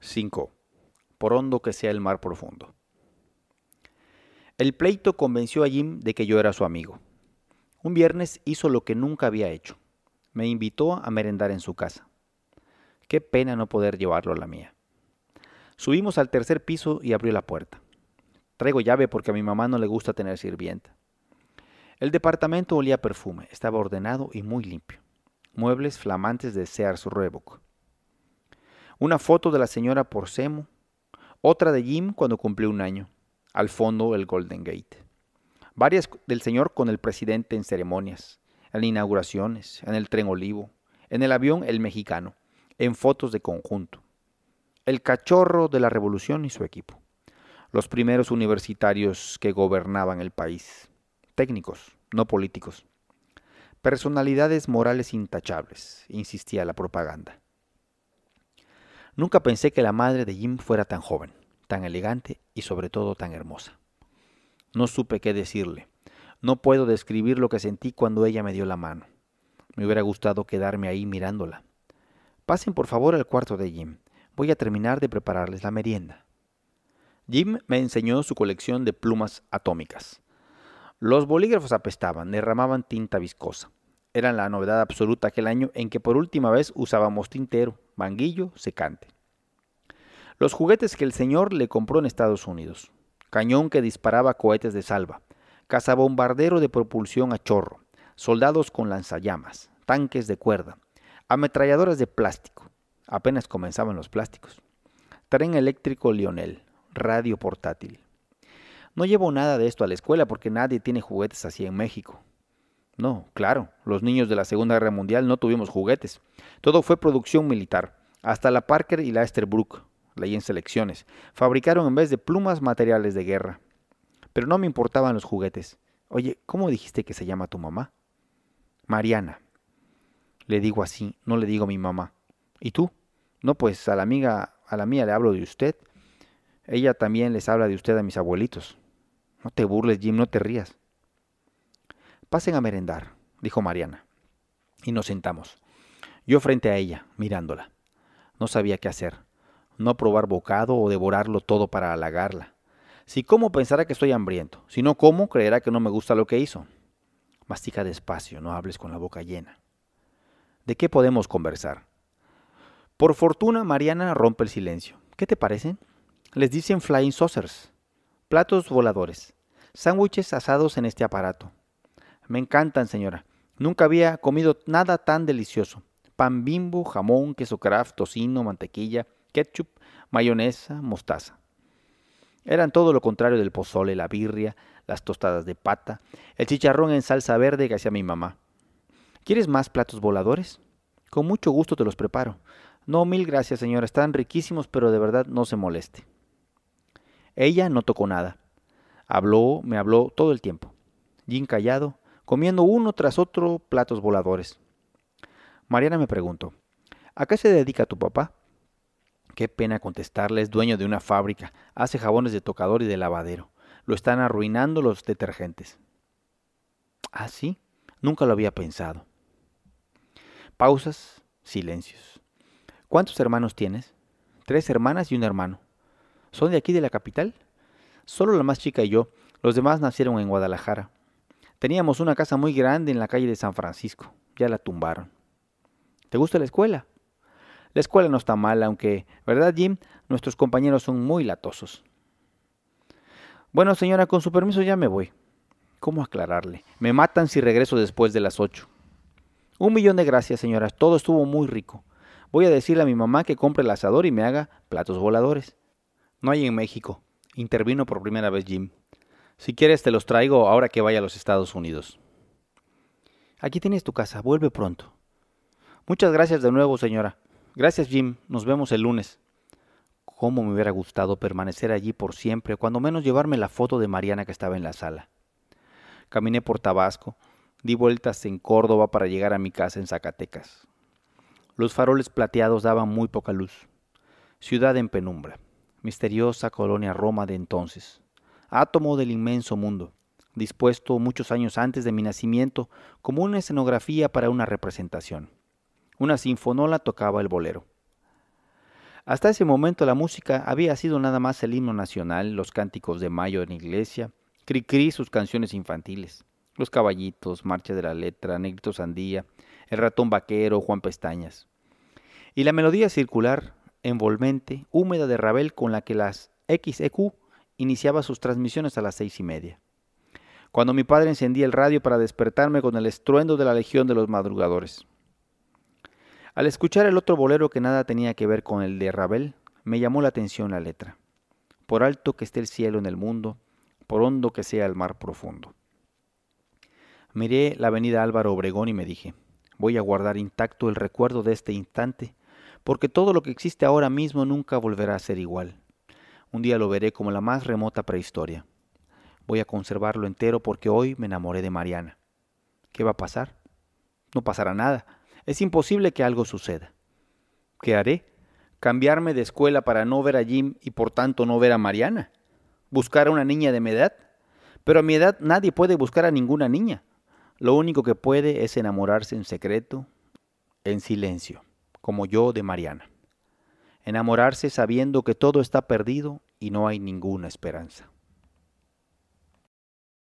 5. Por hondo que sea el mar profundo. El pleito convenció a Jim de que yo era su amigo. Un viernes hizo lo que nunca había hecho. Me invitó a merendar en su casa. Qué pena no poder llevarlo a la mía. Subimos al tercer piso y abrió la puerta. Traigo llave porque a mi mamá no le gusta tener sirvienta. El departamento olía perfume, estaba ordenado y muy limpio. Muebles flamantes de Sears Roebuck. Una foto de la señora Porcemo, otra de Jim cuando cumplió un año, al fondo el Golden Gate. Varias del señor con el presidente en ceremonias, en inauguraciones, en el tren olivo, en el avión el mexicano, en fotos de conjunto. El cachorro de la revolución y su equipo. Los primeros universitarios que gobernaban el país. Técnicos, no políticos. Personalidades morales intachables, insistía la propaganda. Nunca pensé que la madre de Jim fuera tan joven, tan elegante y sobre todo tan hermosa. No supe qué decirle. No puedo describir lo que sentí cuando ella me dio la mano. Me hubiera gustado quedarme ahí mirándola. Pasen por favor al cuarto de Jim. Voy a terminar de prepararles la merienda. Jim me enseñó su colección de plumas atómicas. Los bolígrafos apestaban, derramaban tinta viscosa. Eran la novedad absoluta aquel año en que por última vez usábamos tintero. Manguillo, secante. Los juguetes que el señor le compró en Estados Unidos. Cañón que disparaba cohetes de salva. Cazabombardero de propulsión a chorro. Soldados con lanzallamas. Tanques de cuerda. Ametralladoras de plástico. Apenas comenzaban los plásticos. Tren eléctrico Lionel. Radio portátil. No llevo nada de esto a la escuela porque nadie tiene juguetes así en México. No, claro, los niños de la Segunda Guerra Mundial no tuvimos juguetes. Todo fue producción militar. Hasta la Parker y la Esterbrook, leí en selecciones, fabricaron en vez de plumas materiales de guerra. Pero no me importaban los juguetes. Oye, ¿cómo dijiste que se llama tu mamá? Mariana. Le digo así, no le digo a mi mamá. ¿Y tú? No, pues a la amiga, a la mía le hablo de usted. Ella también les habla de usted a mis abuelitos. No te burles, Jim, no te rías. Pasen a merendar, dijo Mariana. Y nos sentamos. Yo frente a ella, mirándola. No sabía qué hacer. No probar bocado o devorarlo todo para halagarla. Si como pensará que estoy hambriento, si no como creerá que no me gusta lo que hizo. Mastica despacio, no hables con la boca llena. ¿De qué podemos conversar? Por fortuna, Mariana rompe el silencio. ¿Qué te parecen? Les dicen flying saucers, platos voladores, sándwiches asados en este aparato, me encantan, señora. Nunca había comido nada tan delicioso. Pan bimbo, jamón, queso craft, tocino, mantequilla, ketchup, mayonesa, mostaza. Eran todo lo contrario del pozole, la birria, las tostadas de pata, el chicharrón en salsa verde que hacía mi mamá. ¿Quieres más platos voladores? Con mucho gusto te los preparo. No, mil gracias, señora. Están riquísimos, pero de verdad no se moleste. Ella no tocó nada. Habló, me habló todo el tiempo. Jim callado, comiendo uno tras otro platos voladores. Mariana me preguntó, ¿a qué se dedica tu papá? Qué pena contestarle, es dueño de una fábrica, hace jabones de tocador y de lavadero. Lo están arruinando los detergentes. ¿Ah, sí? Nunca lo había pensado. Pausas, silencios. ¿Cuántos hermanos tienes? Tres hermanas y un hermano. ¿Son de aquí de la capital? Solo la más chica y yo, los demás nacieron en Guadalajara. Teníamos una casa muy grande en la calle de San Francisco. Ya la tumbaron. ¿Te gusta la escuela? La escuela no está mal, aunque, ¿verdad, Jim? Nuestros compañeros son muy latosos. Bueno, señora, con su permiso ya me voy. ¿Cómo aclararle? Me matan si regreso después de las ocho. Un millón de gracias, señora. Todo estuvo muy rico. Voy a decirle a mi mamá que compre el asador y me haga platos voladores. No hay en México. Intervino por primera vez Jim. Si quieres, te los traigo ahora que vaya a los Estados Unidos. Aquí tienes tu casa, vuelve pronto. Muchas gracias de nuevo, señora. Gracias, Jim. Nos vemos el lunes. Cómo me hubiera gustado permanecer allí por siempre, cuando menos llevarme la foto de Mariana que estaba en la sala. Caminé por Tabasco, di vueltas en Córdoba para llegar a mi casa en Zacatecas. Los faroles plateados daban muy poca luz. Ciudad en penumbra, misteriosa colonia Roma de entonces átomo del inmenso mundo, dispuesto muchos años antes de mi nacimiento como una escenografía para una representación. Una sinfonola tocaba el bolero. Hasta ese momento la música había sido nada más el himno nacional, los cánticos de mayo en iglesia, cri cri sus canciones infantiles, los caballitos, marcha de la letra, Negrito Sandía, el ratón vaquero, Juan Pestañas. Y la melodía circular, envolvente, húmeda de Rabel con la que las XEQ iniciaba sus transmisiones a las seis y media. Cuando mi padre encendía el radio para despertarme con el estruendo de la legión de los madrugadores. Al escuchar el otro bolero que nada tenía que ver con el de Rabel, me llamó la atención la letra. Por alto que esté el cielo en el mundo, por hondo que sea el mar profundo. Miré la avenida Álvaro Obregón y me dije, voy a guardar intacto el recuerdo de este instante, porque todo lo que existe ahora mismo nunca volverá a ser igual. Un día lo veré como la más remota prehistoria. Voy a conservarlo entero porque hoy me enamoré de Mariana. ¿Qué va a pasar? No pasará nada. Es imposible que algo suceda. ¿Qué haré? ¿Cambiarme de escuela para no ver a Jim y por tanto no ver a Mariana? ¿Buscar a una niña de mi edad? Pero a mi edad nadie puede buscar a ninguna niña. Lo único que puede es enamorarse en secreto, en silencio, como yo de Mariana enamorarse sabiendo que todo está perdido y no hay ninguna esperanza.